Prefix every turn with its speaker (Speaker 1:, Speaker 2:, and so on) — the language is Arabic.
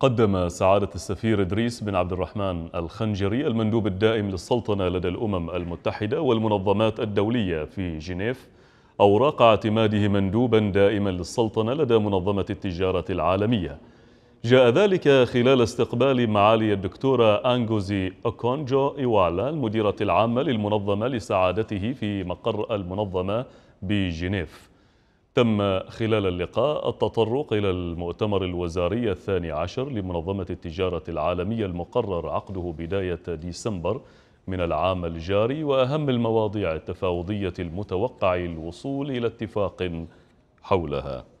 Speaker 1: قدم سعادة السفير إدريس بن عبد الرحمن الخنجري المندوب الدائم للسلطنة لدى الأمم المتحدة والمنظمات الدولية في جنيف أوراق اعتماده مندوبا دائما للسلطنة لدى منظمة التجارة العالمية جاء ذلك خلال استقبال معالي الدكتورة أنجوزي أكونجو إيوالا المديرة العامة للمنظمة لسعادته في مقر المنظمة بجنيف تم خلال اللقاء التطرق إلى المؤتمر الوزاري الثاني عشر لمنظمة التجارة العالمية المقرر عقده بداية ديسمبر من العام الجاري وأهم المواضيع التفاوضية المتوقع الوصول إلى اتفاق حولها